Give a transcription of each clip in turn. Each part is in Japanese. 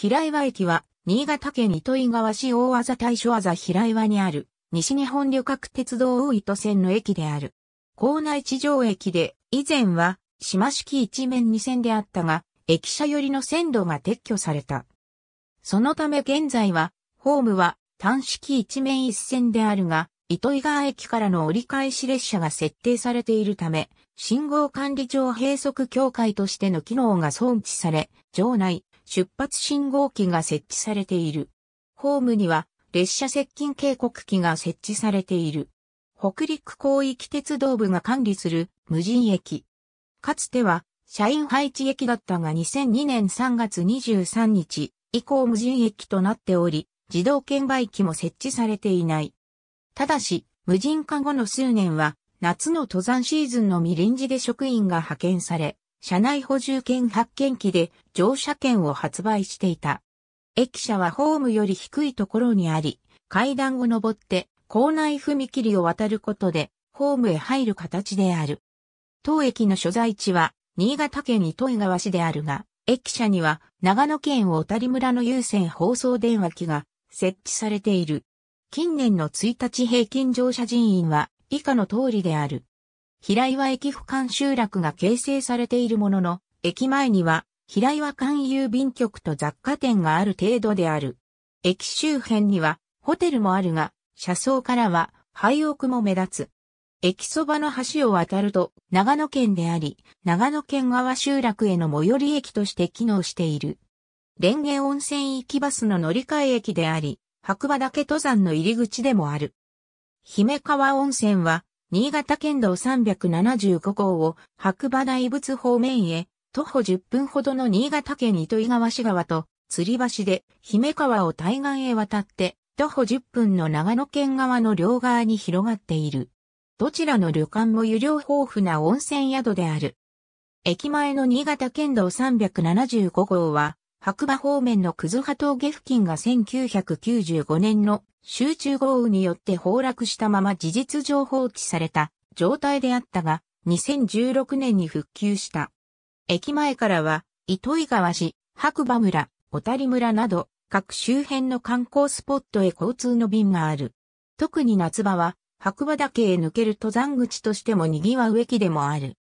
平岩駅は、新潟県糸魚川市大技大所技平岩にある、西日本旅客鉄道大糸線の駅である。校内地上駅で、以前は、島式一面二線であったが、駅舎寄りの線路が撤去された。そのため現在は、ホームは単式一面一線であるが、糸魚川駅からの折り返し列車が設定されているため、信号管理上閉塞境界としての機能が装置され、場内、出発信号機が設置されている。ホームには列車接近警告機が設置されている。北陸広域鉄道部が管理する無人駅。かつては社員配置駅だったが2002年3月23日以降無人駅となっており、自動券売機も設置されていない。ただし、無人化後の数年は夏の登山シーズンのみ臨時で職員が派遣され、車内補充券発券機で乗車券を発売していた。駅舎はホームより低いところにあり、階段を登って校内踏切を渡ることでホームへ入る形である。当駅の所在地は新潟県糸魚川市であるが、駅舎には長野県小谷村の有線放送電話機が設置されている。近年の1日平均乗車人員は以下の通りである。平岩駅俯瞰集落が形成されているものの、駅前には平岩間郵便局と雑貨店がある程度である。駅周辺にはホテルもあるが、車窓からは廃屋も目立つ。駅そばの橋を渡ると長野県であり、長野県側集落への最寄り駅として機能している。蓮華温泉行きバスの乗り換え駅であり、白馬岳登山の入り口でもある。姫川温泉は新潟県道375号を白馬大仏方面へ、徒歩10分ほどの新潟県糸井川市川と、釣り橋で姫川を対岸へ渡って、徒歩10分の長野県側の両側に広がっている。どちらの旅館も湯量豊富な温泉宿である。駅前の新潟県道375号は、白馬方面の葛葉峠付近が1995年の集中豪雨によって崩落したまま事実上放置された状態であったが、2016年に復旧した。駅前からは、糸井川市、白馬村、小谷村など、各周辺の観光スポットへ交通の便がある。特に夏場は、白馬岳へ抜ける登山口としても賑わう駅でもある。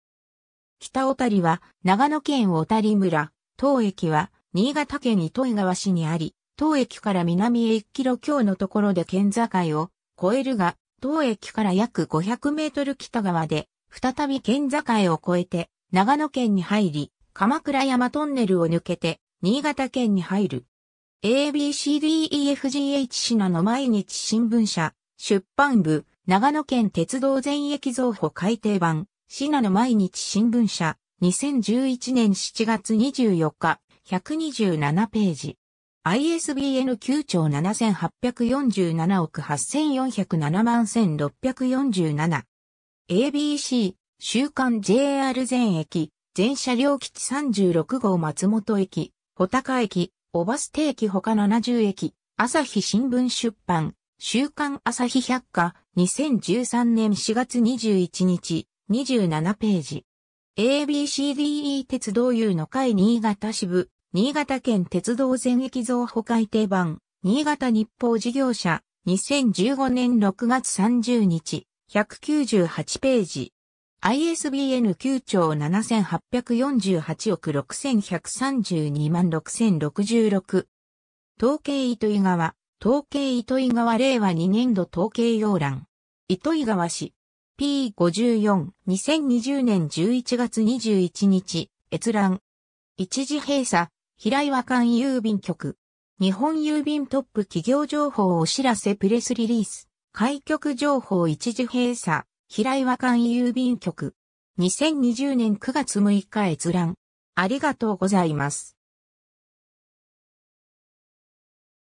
北小谷は、長野県小谷村、当駅は、新潟県糸魚川市にあり、当駅から南へ1キロ強のところで県境を越えるが、当駅から約500メートル北側で、再び県境を越えて、長野県に入り、鎌倉山トンネルを抜けて、新潟県に入る。ABCDEFGH 品の毎日新聞社、出版部、長野県鉄道全駅増補改訂版、品の毎日新聞社、2011年7月24日、127ページ。ISBN 9兆7847億8407万1647。ABC、週刊 JR 全駅、全車両基地36号松本駅、穂高駅、小バス定期他70駅、朝日新聞出版、週刊朝日百科、2013年4月21日、27ページ。ABCDE 鉄道有の会新潟支部、新潟県鉄道全駅増補改定版、新潟日報事業者、2015年6月30日、198ページ。ISBN 9兆7848億6132万6066。統計糸井川、統計糸井川令和2年度統計要覧。糸井川市。P54、2020年11月21日、閲覧。一時閉鎖、平岩館郵便局。日本郵便トップ企業情報お知らせプレスリリース。開局情報一時閉鎖。平岩館郵便局。2020年9月6日閲覧。ありがとうございます。